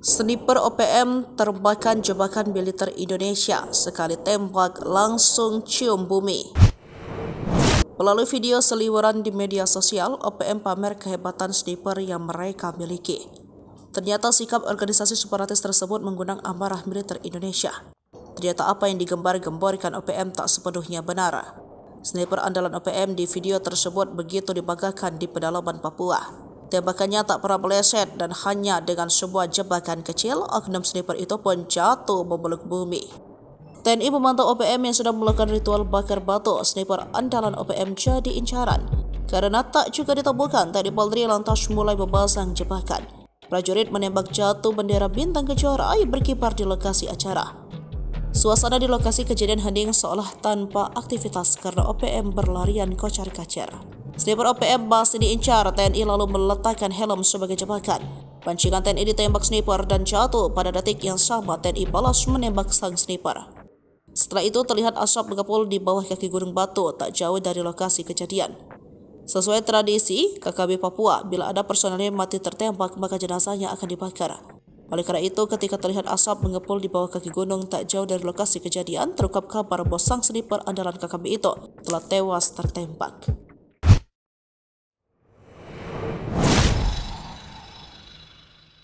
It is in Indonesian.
Sniper OPM terbakan jebakan militer Indonesia sekali tembak langsung cium bumi. Melalui video seliweran di media sosial, OPM pamer kehebatan sniper yang mereka miliki. Ternyata sikap organisasi separatis tersebut menggunakan amarah militer Indonesia. Ternyata apa yang digembar-gemborkan OPM tak sepenuhnya benar. Sniper andalan OPM di video tersebut begitu dibanggakan di pedalaman Papua. Tembakannya tak pernah meleset dan hanya dengan sebuah jebakan kecil, oknum sniper itu pun jatuh memeluk bumi. TNI memantau OPM yang sedang melakukan ritual bakar batu, sniper andalan OPM jadi incaran. Karena tak juga ditemukan, tadi Polri lantas mulai memasang jebakan. Prajurit menembak jatuh bendera bintang air berkipar di lokasi acara. Suasana di lokasi kejadian hening seolah tanpa aktivitas karena OPM berlarian kocar-kacir. Sniper OPM masih diincar, TNI lalu meletakkan helm sebagai jebakan. Pancingan TNI ditembak sniper dan jatuh pada detik yang sama TNI balas menembak sang sniper. Setelah itu terlihat asap mengepul di bawah kaki gunung batu tak jauh dari lokasi kejadian. Sesuai tradisi, KKB Papua, bila ada personelnya mati tertembak maka jenazahnya akan dibakar. Oleh karena itu, ketika terlihat asap mengepul di bawah kaki gunung tak jauh dari lokasi kejadian, terungkap kabar bos sang sniper andalan KKB itu telah tewas tertembak.